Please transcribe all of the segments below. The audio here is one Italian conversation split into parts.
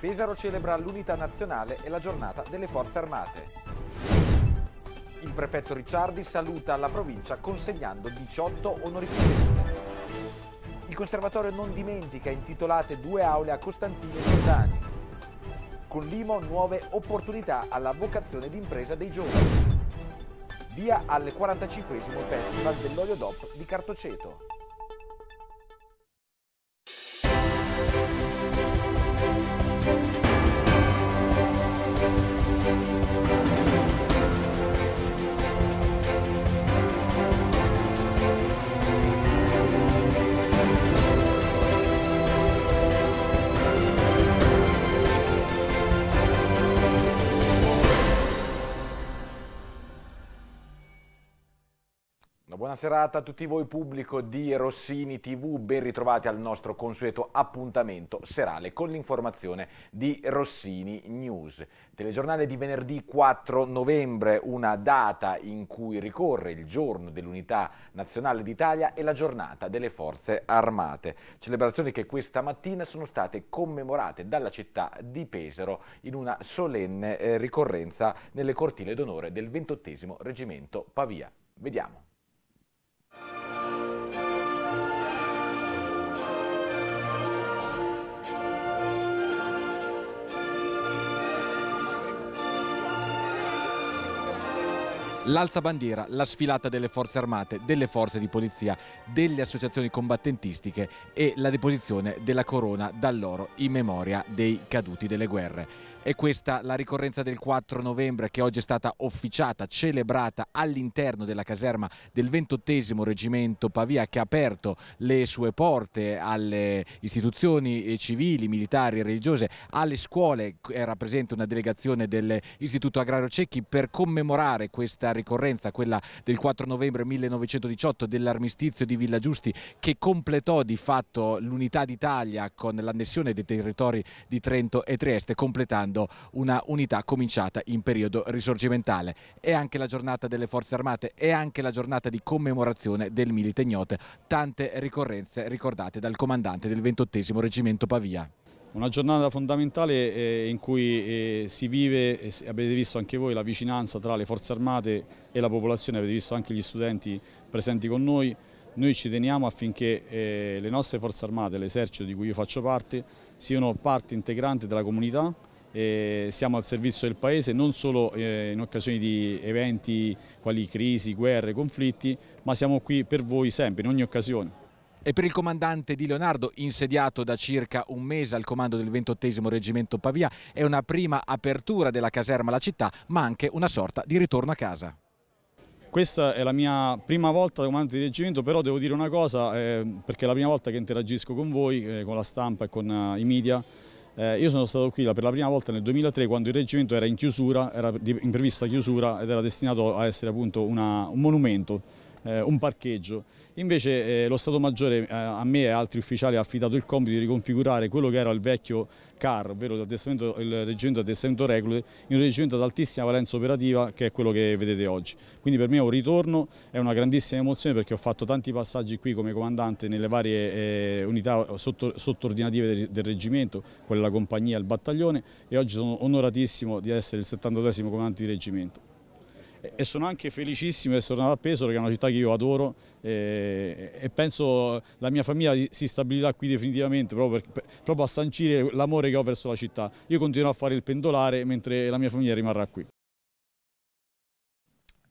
Pesaro celebra l'unità nazionale e la giornata delle forze armate. Il prefetto Ricciardi saluta la provincia consegnando 18 onorificenze. Il conservatorio non dimentica intitolate due aule a Costantino e Giordani. Con l'IMO nuove opportunità alla vocazione d'impresa dei giovani. Via al 45 Festival dell'Olio DOP di Cartoceto. serata a tutti voi pubblico di Rossini TV, ben ritrovati al nostro consueto appuntamento serale con l'informazione di Rossini News. Telegiornale di venerdì 4 novembre, una data in cui ricorre il giorno dell'unità nazionale d'Italia e la giornata delle forze armate, celebrazioni che questa mattina sono state commemorate dalla città di Pesaro in una solenne eh, ricorrenza nelle cortile d'onore del 28 reggimento Pavia. Vediamo. l'alza bandiera, la sfilata delle forze armate, delle forze di polizia, delle associazioni combattentistiche e la deposizione della corona dall'oro in memoria dei caduti delle guerre. E questa la ricorrenza del 4 novembre che oggi è stata officiata, celebrata all'interno della caserma del 28 Reggimento Pavia che ha aperto le sue porte alle istituzioni civili, militari, religiose, alle scuole. Era presente una delegazione dell'Istituto Agrario Cecchi per commemorare questa ricorrenza, quella del 4 novembre 1918 dell'armistizio di Villa Giusti che completò di fatto l'unità d'Italia con l'annessione dei territori di Trento e Trieste, completando una unità cominciata in periodo risorgimentale. È anche la giornata delle forze armate, è anche la giornata di commemorazione del Milite Ignote, tante ricorrenze ricordate dal comandante del 28 reggimento Pavia. Una giornata fondamentale eh, in cui eh, si vive, avete visto anche voi, la vicinanza tra le forze armate e la popolazione, avete visto anche gli studenti presenti con noi. Noi ci teniamo affinché eh, le nostre forze armate, l'esercito di cui io faccio parte, siano parte integrante della comunità, siamo al servizio del Paese non solo in occasione di eventi quali crisi, guerre, conflitti, ma siamo qui per voi sempre, in ogni occasione e per il comandante Di Leonardo, insediato da circa un mese al comando del 28 Reggimento Pavia, è una prima apertura della caserma alla città, ma anche una sorta di ritorno a casa. Questa è la mia prima volta da comandante di reggimento, però devo dire una cosa, eh, perché è la prima volta che interagisco con voi, eh, con la stampa e con eh, i media. Eh, io sono stato qui per la prima volta nel 2003 quando il reggimento era in chiusura, era in prevista chiusura ed era destinato a essere appunto una, un monumento eh, un parcheggio. Invece eh, lo Stato Maggiore eh, a me e altri ufficiali ha affidato il compito di riconfigurare quello che era il vecchio CAR, ovvero il, reggimento di addestramento regole, in un reggimento ad altissima valenza operativa che è quello che vedete oggi. Quindi per me è un ritorno, è una grandissima emozione perché ho fatto tanti passaggi qui come comandante nelle varie eh, unità sottoordinative sotto del, del reggimento, quella compagnia, il battaglione e oggi sono onoratissimo di essere il 72 comandante di reggimento e sono anche felicissimo di essere tornato a Pesaro che è una città che io adoro e, e penso la mia famiglia si stabilirà qui definitivamente proprio, per, proprio a sancire l'amore che ho verso la città. Io continuerò a fare il pendolare mentre la mia famiglia rimarrà qui.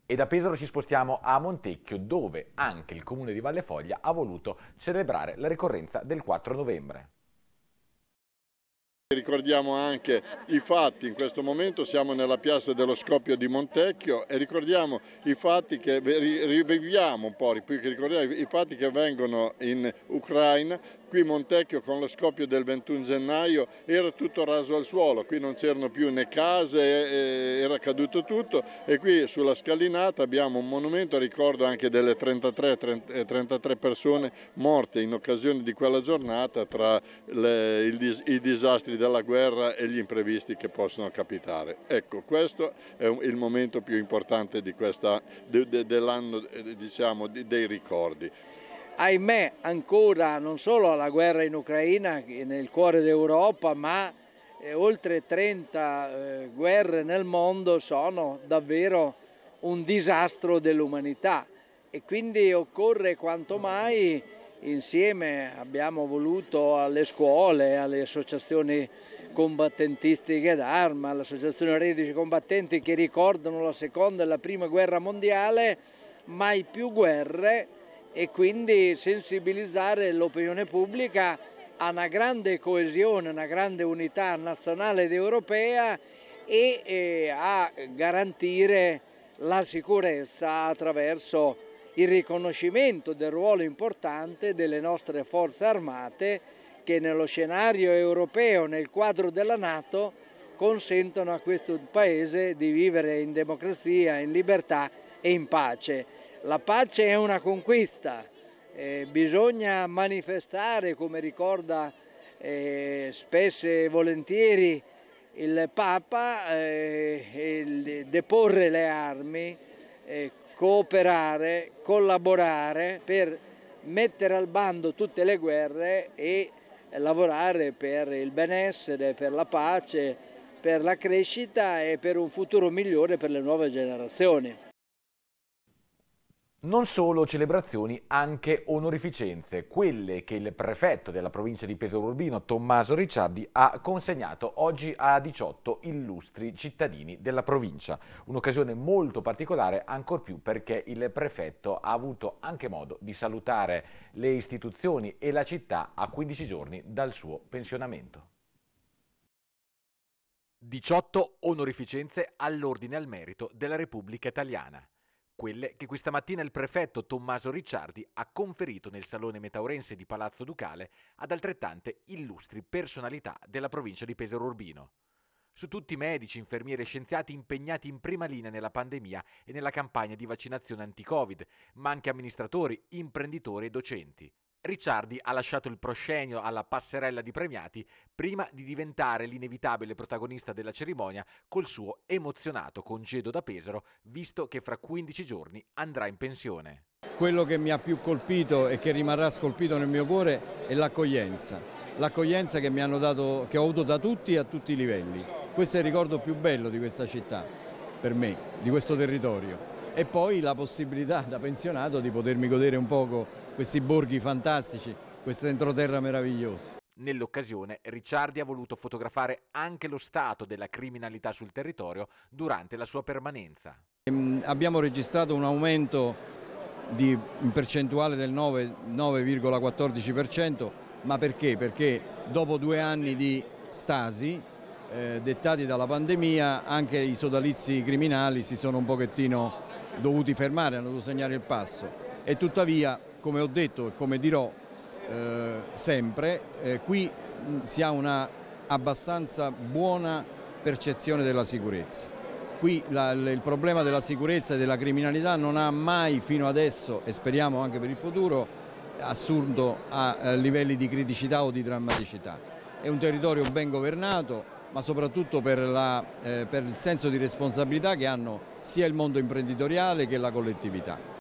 E da Pesaro ci spostiamo a Montecchio dove anche il comune di Valle Foglia ha voluto celebrare la ricorrenza del 4 novembre. Ricordiamo anche i fatti, in questo momento siamo nella piazza dello Scoppio di Montecchio e ricordiamo i fatti che riviviamo un po', i fatti che avvengono in Ucraina Qui Montecchio con lo scoppio del 21 gennaio era tutto raso al suolo, qui non c'erano più né case, era caduto tutto e qui sulla scalinata abbiamo un monumento a ricordo anche delle 33, 33 eh, persone morte in occasione di quella giornata tra le, il, i disastri della guerra e gli imprevisti che possono capitare. Ecco, questo è il momento più importante dell'anno eh, diciamo, dei ricordi ahimè ancora non solo alla guerra in Ucraina nel cuore d'Europa ma eh, oltre 30 eh, guerre nel mondo sono davvero un disastro dell'umanità e quindi occorre quanto mai insieme abbiamo voluto alle scuole, alle associazioni combattentistiche d'arma, all'associazione Redici Combattenti che ricordano la seconda e la prima guerra mondiale, mai più guerre e quindi sensibilizzare l'opinione pubblica a una grande coesione, una grande unità nazionale ed europea e eh, a garantire la sicurezza attraverso il riconoscimento del ruolo importante delle nostre forze armate che nello scenario europeo, nel quadro della Nato, consentono a questo Paese di vivere in democrazia, in libertà e in pace. La pace è una conquista, eh, bisogna manifestare, come ricorda eh, spesso e volentieri il Papa, eh, il deporre le armi, eh, cooperare, collaborare per mettere al bando tutte le guerre e lavorare per il benessere, per la pace, per la crescita e per un futuro migliore per le nuove generazioni. Non solo celebrazioni, anche onorificenze, quelle che il prefetto della provincia di Pietro Urbino, Tommaso Ricciardi, ha consegnato oggi a 18 illustri cittadini della provincia. Un'occasione molto particolare, ancor più perché il prefetto ha avuto anche modo di salutare le istituzioni e la città a 15 giorni dal suo pensionamento. 18 onorificenze all'ordine al merito della Repubblica Italiana quelle che questa mattina il prefetto Tommaso Ricciardi ha conferito nel Salone Metaurense di Palazzo Ducale ad altrettante illustri personalità della provincia di Pesaro Urbino. Su tutti i medici, infermieri e scienziati impegnati in prima linea nella pandemia e nella campagna di vaccinazione anti-Covid, ma anche amministratori, imprenditori e docenti. Ricciardi ha lasciato il proscenio alla passerella di premiati prima di diventare l'inevitabile protagonista della cerimonia col suo emozionato congedo da Pesaro, visto che fra 15 giorni andrà in pensione. Quello che mi ha più colpito e che rimarrà scolpito nel mio cuore è l'accoglienza, l'accoglienza che, che ho avuto da tutti e a tutti i livelli. Questo è il ricordo più bello di questa città, per me, di questo territorio. E poi la possibilità da pensionato di potermi godere un poco questi borghi fantastici, questa entroterra meravigliosa. Nell'occasione Ricciardi ha voluto fotografare anche lo stato della criminalità sul territorio durante la sua permanenza. Ehm, abbiamo registrato un aumento di, in percentuale del 9,14%, ma perché? Perché dopo due anni di stasi eh, dettati dalla pandemia anche i sodalizi criminali si sono un pochettino dovuti fermare, hanno dovuto segnare il passo e tuttavia come ho detto e come dirò eh, sempre, eh, qui mm, si ha una abbastanza buona percezione della sicurezza. Qui la, il problema della sicurezza e della criminalità non ha mai fino adesso, e speriamo anche per il futuro, assurdo a eh, livelli di criticità o di drammaticità. È un territorio ben governato, ma soprattutto per, la, eh, per il senso di responsabilità che hanno sia il mondo imprenditoriale che la collettività.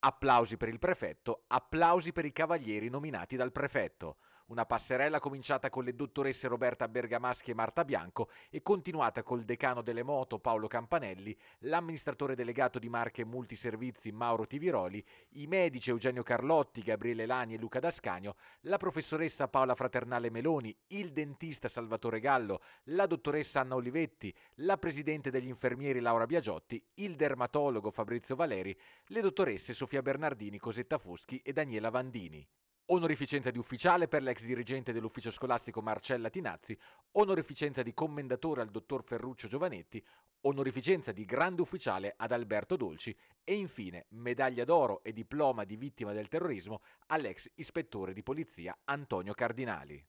Applausi per il prefetto, applausi per i cavalieri nominati dal prefetto. Una passerella cominciata con le dottoresse Roberta Bergamaschi e Marta Bianco e continuata col decano delle moto Paolo Campanelli, l'amministratore delegato di Marche Multiservizi Mauro Tiviroli, i medici Eugenio Carlotti, Gabriele Lani e Luca Dascagno, la professoressa Paola Fraternale Meloni, il dentista Salvatore Gallo, la dottoressa Anna Olivetti, la presidente degli infermieri Laura Biagiotti, il dermatologo Fabrizio Valeri, le dottoresse Sofia Bernardini, Cosetta Foschi e Daniela Vandini onorificenza di ufficiale per l'ex dirigente dell'ufficio scolastico Marcella Tinazzi, onorificenza di commendatore al dottor Ferruccio Giovanetti, onorificenza di grande ufficiale ad Alberto Dolci e infine medaglia d'oro e diploma di vittima del terrorismo all'ex ispettore di polizia Antonio Cardinali.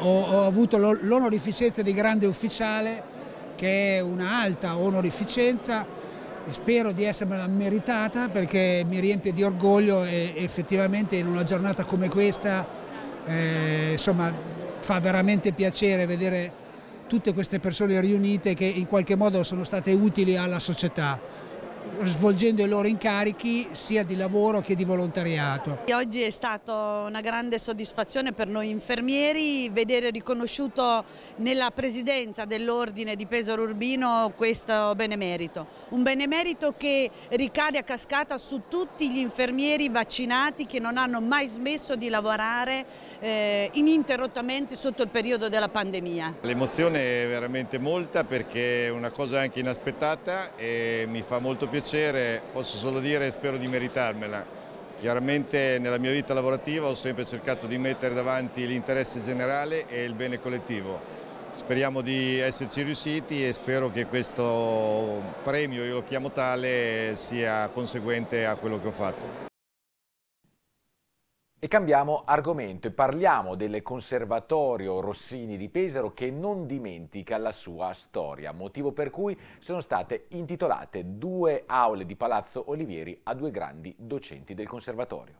Ho, ho avuto l'onorificenza di grande ufficiale che è un'alta onorificenza Spero di essermela meritata perché mi riempie di orgoglio e effettivamente in una giornata come questa eh, insomma, fa veramente piacere vedere tutte queste persone riunite che in qualche modo sono state utili alla società svolgendo i loro incarichi sia di lavoro che di volontariato. Oggi è stata una grande soddisfazione per noi infermieri vedere riconosciuto nella presidenza dell'ordine di Pesaro Urbino questo benemerito, un benemerito che ricade a cascata su tutti gli infermieri vaccinati che non hanno mai smesso di lavorare eh, ininterrottamente sotto il periodo della pandemia. L'emozione è veramente molta perché è una cosa anche inaspettata e mi fa molto piacere piacere, posso solo dire spero di meritarmela. Chiaramente nella mia vita lavorativa ho sempre cercato di mettere davanti l'interesse generale e il bene collettivo. Speriamo di esserci riusciti e spero che questo premio, io lo chiamo tale, sia conseguente a quello che ho fatto. E cambiamo argomento e parliamo del Conservatorio Rossini di Pesaro che non dimentica la sua storia, motivo per cui sono state intitolate due aule di Palazzo Olivieri a due grandi docenti del Conservatorio.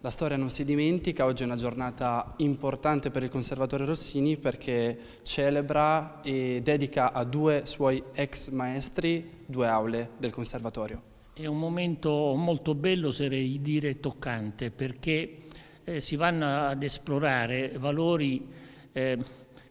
La storia non si dimentica, oggi è una giornata importante per il Conservatorio Rossini perché celebra e dedica a due suoi ex maestri due aule del Conservatorio. È un momento molto bello, oserei dire toccante, perché eh, si vanno ad esplorare valori eh,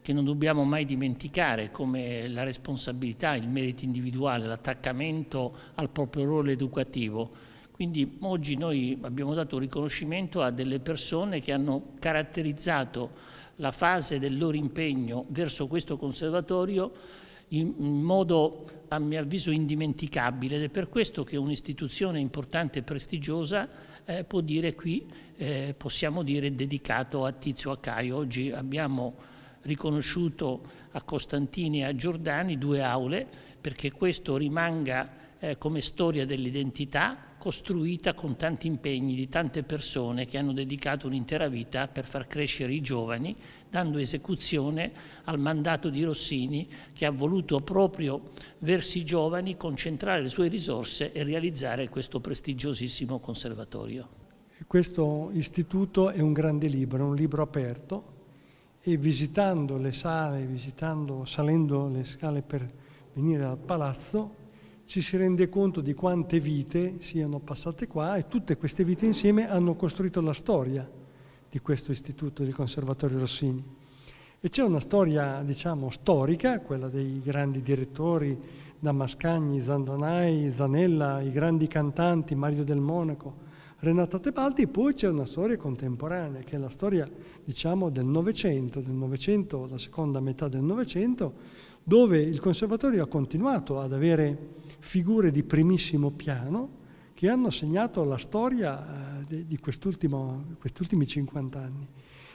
che non dobbiamo mai dimenticare, come la responsabilità, il merito individuale, l'attaccamento al proprio ruolo educativo. Quindi oggi noi abbiamo dato riconoscimento a delle persone che hanno caratterizzato la fase del loro impegno verso questo conservatorio in modo a mio avviso indimenticabile ed è per questo che un'istituzione importante e prestigiosa eh, può dire qui, eh, possiamo dire, dedicato a Tizio a Oggi abbiamo riconosciuto a Costantini e a Giordani due aule perché questo rimanga eh, come storia dell'identità costruita con tanti impegni di tante persone che hanno dedicato un'intera vita per far crescere i giovani, dando esecuzione al mandato di Rossini che ha voluto proprio verso i giovani concentrare le sue risorse e realizzare questo prestigiosissimo conservatorio. Questo istituto è un grande libro, è un libro aperto e visitando le sale, visitando, salendo le scale per venire al palazzo, ci si rende conto di quante vite siano passate qua e tutte queste vite insieme hanno costruito la storia di questo istituto del Conservatorio Rossini. E c'è una storia, diciamo, storica, quella dei grandi direttori, Damascagni, Zandonai, Zanella, i grandi cantanti, Mario del Monaco, Renata Tebaldi, e poi c'è una storia contemporanea, che è la storia, diciamo, del Novecento, del Novecento, la seconda metà del Novecento, dove il conservatorio ha continuato ad avere figure di primissimo piano che hanno segnato la storia eh, di questi ultimi 50 anni.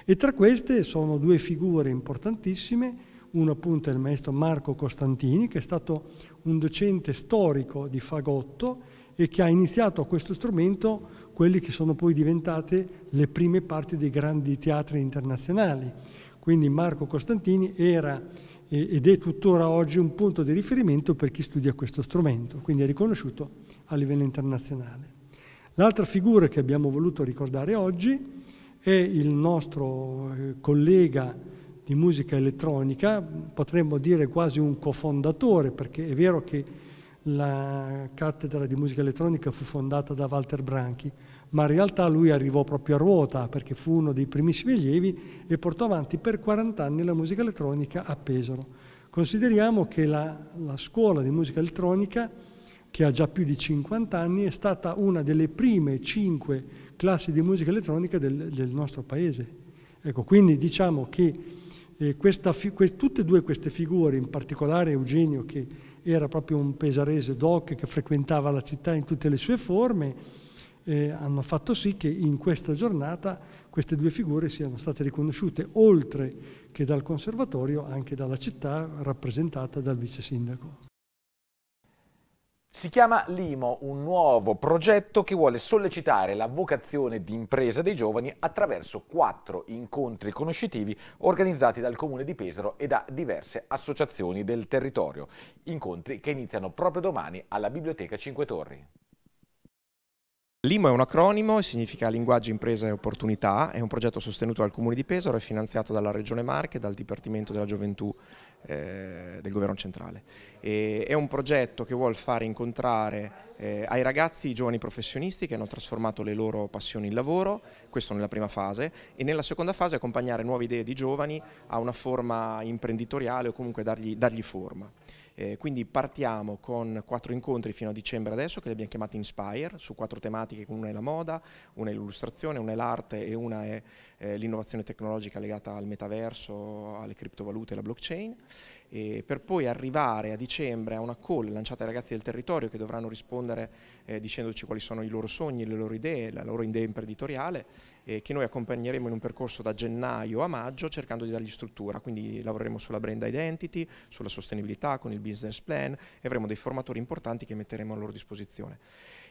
E tra queste sono due figure importantissime, uno appunto è il maestro Marco Costantini, che è stato un docente storico di fagotto e che ha iniziato a questo strumento quelli che sono poi diventate le prime parti dei grandi teatri internazionali. Quindi Marco Costantini era ed è tuttora oggi un punto di riferimento per chi studia questo strumento, quindi è riconosciuto a livello internazionale. L'altra figura che abbiamo voluto ricordare oggi è il nostro eh, collega di musica elettronica, potremmo dire quasi un cofondatore, perché è vero che la cattedra di musica elettronica fu fondata da Walter Branchi, ma in realtà lui arrivò proprio a ruota perché fu uno dei primissimi allievi e portò avanti per 40 anni la musica elettronica a Pesaro. Consideriamo che la, la scuola di musica elettronica, che ha già più di 50 anni, è stata una delle prime cinque classi di musica elettronica del, del nostro paese. Ecco, quindi diciamo che eh, questa, que, tutte e due queste figure, in particolare Eugenio che era proprio un pesarese doc che frequentava la città in tutte le sue forme, eh, hanno fatto sì che in questa giornata queste due figure siano state riconosciute, oltre che dal conservatorio, anche dalla città rappresentata dal vice sindaco. Si chiama Limo, un nuovo progetto che vuole sollecitare la vocazione di impresa dei giovani attraverso quattro incontri conoscitivi organizzati dal Comune di Pesaro e da diverse associazioni del territorio. Incontri che iniziano proprio domani alla Biblioteca Cinque Torri. Limo è un acronimo, e significa Linguaggio, Impresa e Opportunità, è un progetto sostenuto dal Comune di Pesaro e finanziato dalla Regione Marche e dal Dipartimento della Gioventù eh, del Governo Centrale. E, è un progetto che vuole fare incontrare eh, ai ragazzi i giovani professionisti che hanno trasformato le loro passioni in lavoro, questo nella prima fase, e nella seconda fase accompagnare nuove idee di giovani a una forma imprenditoriale o comunque dargli, dargli forma. Eh, quindi partiamo con quattro incontri fino a dicembre adesso che li abbiamo chiamati Inspire su quattro tematiche, una è la moda, una è l'illustrazione, una è l'arte e una è eh, l'innovazione tecnologica legata al metaverso, alle criptovalute e alla blockchain per poi arrivare a dicembre a una call lanciata ai ragazzi del territorio che dovranno rispondere eh, dicendoci quali sono i loro sogni, le loro idee, la loro idea imprenditoriale eh, che noi accompagneremo in un percorso da gennaio a maggio cercando di dargli struttura, quindi lavoreremo sulla brand identity, sulla sostenibilità con il business plan e avremo dei formatori importanti che metteremo a loro disposizione.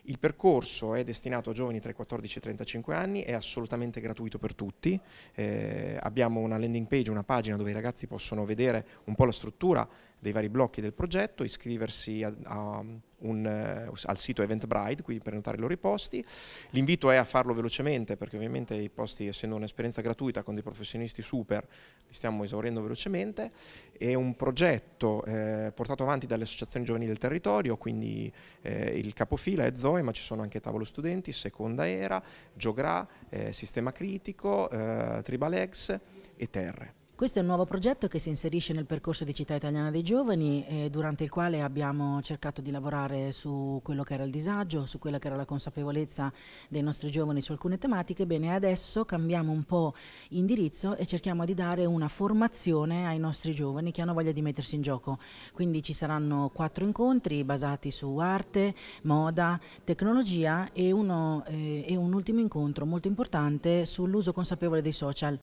Il percorso è destinato a giovani tra i 14 e i 35 anni, è assolutamente gratuito per tutti, eh, abbiamo una landing page, una pagina dove i ragazzi possono vedere un po' la struttura dei vari blocchi del progetto, iscriversi a, a un, uh, al sito Eventbrite, quindi per notare i loro posti. L'invito è a farlo velocemente perché ovviamente i posti, essendo un'esperienza gratuita con dei professionisti super, li stiamo esaurendo velocemente. È un progetto eh, portato avanti dalle associazioni giovanili del territorio, quindi eh, il capofila è Zoe, ma ci sono anche Tavolo Studenti, Seconda Era, Giogra, eh, Sistema Critico, eh, Tribalex e Terre. Questo è un nuovo progetto che si inserisce nel percorso di Città Italiana dei Giovani, eh, durante il quale abbiamo cercato di lavorare su quello che era il disagio, su quella che era la consapevolezza dei nostri giovani su alcune tematiche. Bene, adesso cambiamo un po' indirizzo e cerchiamo di dare una formazione ai nostri giovani che hanno voglia di mettersi in gioco. Quindi ci saranno quattro incontri basati su arte, moda, tecnologia e, uno, eh, e un ultimo incontro molto importante sull'uso consapevole dei social.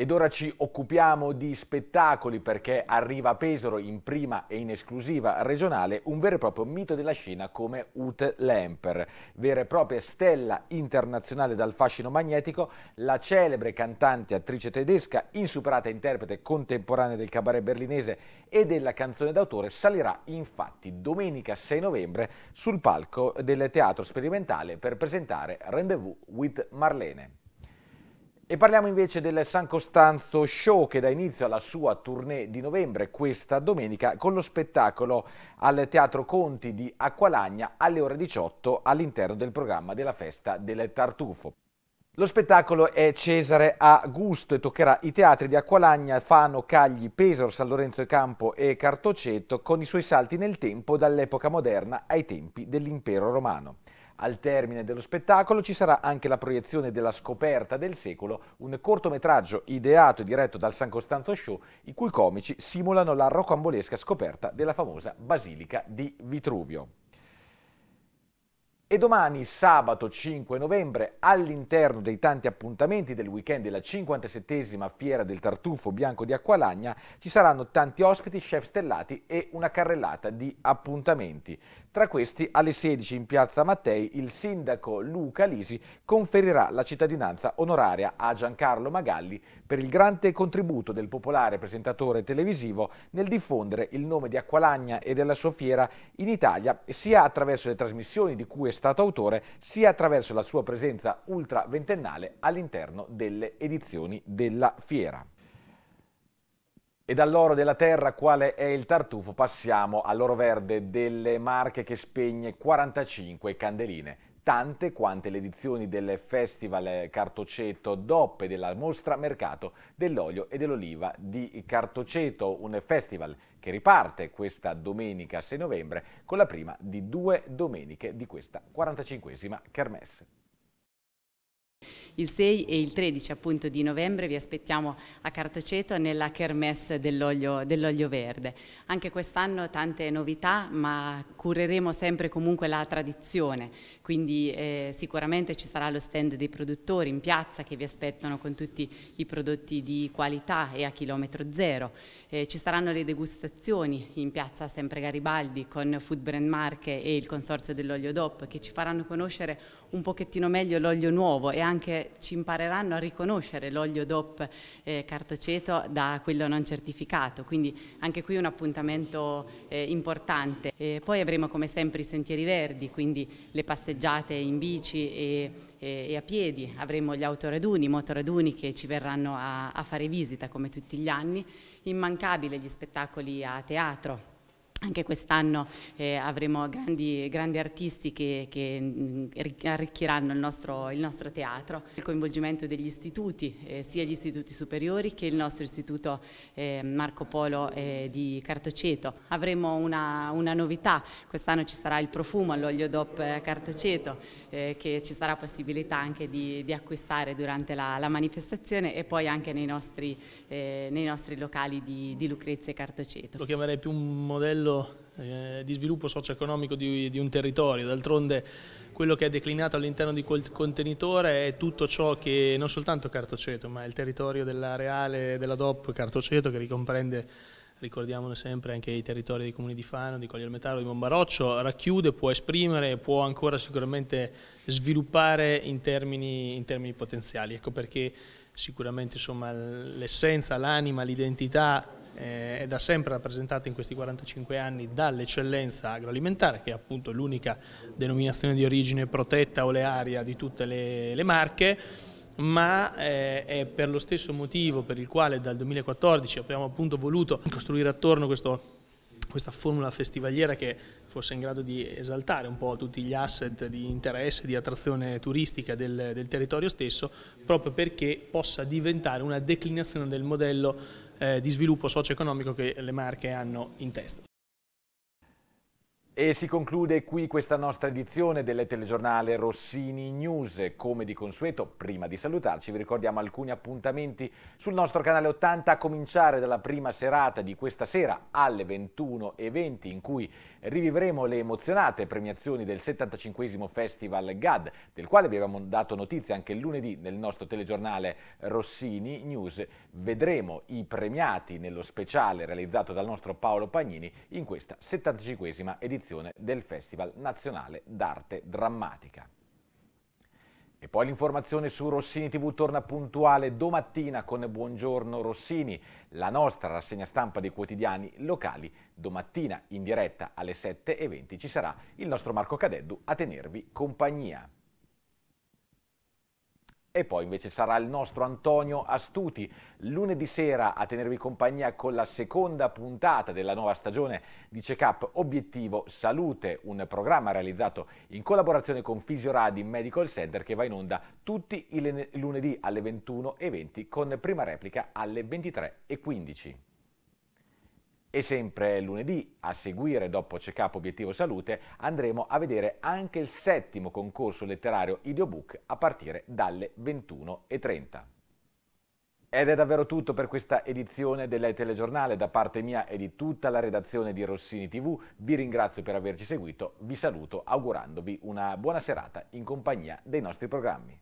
Ed ora ci occupiamo di spettacoli perché arriva a Pesaro in prima e in esclusiva regionale un vero e proprio mito della scena come Ute Lemper, vera e propria stella internazionale dal fascino magnetico, la celebre cantante e attrice tedesca, insuperata interprete contemporanea del cabaret berlinese e della canzone d'autore, salirà infatti domenica 6 novembre sul palco del teatro sperimentale per presentare Rendezvous with Marlene. E parliamo invece del San Costanzo Show che dà inizio alla sua tournée di novembre questa domenica con lo spettacolo al Teatro Conti di Acqualagna alle ore 18 all'interno del programma della festa del Tartufo. Lo spettacolo è Cesare a gusto e toccherà i teatri di Acqualagna, Fano, Cagli, Pesaro, San Lorenzo e Campo e Cartoceto con i suoi salti nel tempo dall'epoca moderna ai tempi dell'impero romano. Al termine dello spettacolo ci sarà anche la proiezione della scoperta del secolo, un cortometraggio ideato e diretto dal San Costanzo Show, i cui comici simulano la rocambolesca scoperta della famosa Basilica di Vitruvio. E domani, sabato 5 novembre, all'interno dei tanti appuntamenti del weekend della 57esima Fiera del Tartufo Bianco di Acqualagna, ci saranno tanti ospiti, chef stellati e una carrellata di appuntamenti. Tra questi, alle 16 in Piazza Mattei, il sindaco Luca Lisi conferirà la cittadinanza onoraria a Giancarlo Magalli, per il grande contributo del popolare presentatore televisivo nel diffondere il nome di Acqualagna e della sua fiera in Italia, sia attraverso le trasmissioni di cui è stato autore, sia attraverso la sua presenza ultra ventennale all'interno delle edizioni della fiera. E dall'oro della terra, quale è il tartufo, passiamo all'oro verde delle Marche che spegne 45 candeline tante quante le edizioni del Festival Cartoceto DOP e della mostra Mercato dell'Olio e dell'Oliva di Cartoceto, un festival che riparte questa domenica 6 novembre con la prima di due domeniche di questa 45esima Kermesse. Il 6 e il 13 appunto, di novembre vi aspettiamo a Cartoceto nella kermesse dell'olio dell verde. Anche quest'anno tante novità ma cureremo sempre comunque la tradizione, quindi eh, sicuramente ci sarà lo stand dei produttori in piazza che vi aspettano con tutti i prodotti di qualità e a chilometro zero. Eh, ci saranno le degustazioni in piazza sempre Garibaldi con Food Brand Marche e il Consorzio dell'Olio DOP che ci faranno conoscere un pochettino meglio l'olio nuovo e anche ci impareranno a riconoscere l'olio DOP eh, cartoceto da quello non certificato, quindi anche qui un appuntamento eh, importante. E poi avremo come sempre i sentieri verdi, quindi le passeggiate in bici e, e, e a piedi, avremo gli autoraduni, i motoraduni che ci verranno a, a fare visita come tutti gli anni, immancabile gli spettacoli a teatro anche quest'anno eh, avremo grandi, grandi, artisti che, che mm, arricchiranno il nostro, il nostro, teatro. Il coinvolgimento degli istituti, eh, sia gli istituti superiori che il nostro istituto eh, Marco Polo eh, di Cartoceto. Avremo una, una novità, quest'anno ci sarà il profumo all'olio DOP Cartoceto eh, che ci sarà possibilità anche di, di acquistare durante la, la, manifestazione e poi anche nei nostri, eh, nei nostri locali di, di Lucrezia e Cartoceto. Lo chiamerei più un modello modello eh, di sviluppo socio-economico di, di un territorio, d'altronde quello che è declinato all'interno di quel contenitore è tutto ciò che non soltanto Cartoceto, ma il territorio dell'areale della DOP Cartoceto che ricomprende, ricordiamone sempre, anche i territori dei comuni di Fano, di Coglielmetallo, di Bombaroccio, racchiude, può esprimere, può ancora sicuramente sviluppare in termini, in termini potenziali. Ecco perché sicuramente l'essenza, l'anima, l'identità eh, è da sempre rappresentata in questi 45 anni dall'eccellenza agroalimentare, che è appunto l'unica denominazione di origine protetta olearia di tutte le, le marche, ma eh, è per lo stesso motivo per il quale dal 2014 abbiamo appunto voluto costruire attorno questo questa formula festivaliera che fosse in grado di esaltare un po' tutti gli asset di interesse, di attrazione turistica del, del territorio stesso, proprio perché possa diventare una declinazione del modello eh, di sviluppo socio-economico che le Marche hanno in testa. E si conclude qui questa nostra edizione del telegiornale Rossini News. Come di consueto, prima di salutarci, vi ricordiamo alcuni appuntamenti sul nostro canale 80, a cominciare dalla prima serata di questa sera alle 21.20, in cui rivivremo le emozionate premiazioni del 75 Festival GAD, del quale vi avevamo dato notizia anche lunedì nel nostro telegiornale Rossini News. Vedremo i premiati nello speciale realizzato dal nostro Paolo Pagnini in questa 75 edizione edizione del Festival Nazionale d'Arte Drammatica. E poi l'informazione su Rossini TV torna puntuale domattina con Buongiorno Rossini, la nostra rassegna stampa dei quotidiani locali. Domattina in diretta alle 7.20 ci sarà il nostro Marco Cadeddu a tenervi compagnia. E poi invece sarà il nostro Antonio Astuti lunedì sera a tenervi compagnia con la seconda puntata della nuova stagione di Check Up Obiettivo Salute, un programma realizzato in collaborazione con Fisioradi Medical Center che va in onda tutti i lunedì alle 21.20 con prima replica alle 23.15. E sempre lunedì, a seguire dopo Checkup Obiettivo Salute, andremo a vedere anche il settimo concorso letterario Ideobook a partire dalle 21.30. Ed è davvero tutto per questa edizione del telegiornale da parte mia e di tutta la redazione di Rossini TV. Vi ringrazio per averci seguito, vi saluto augurandovi una buona serata in compagnia dei nostri programmi.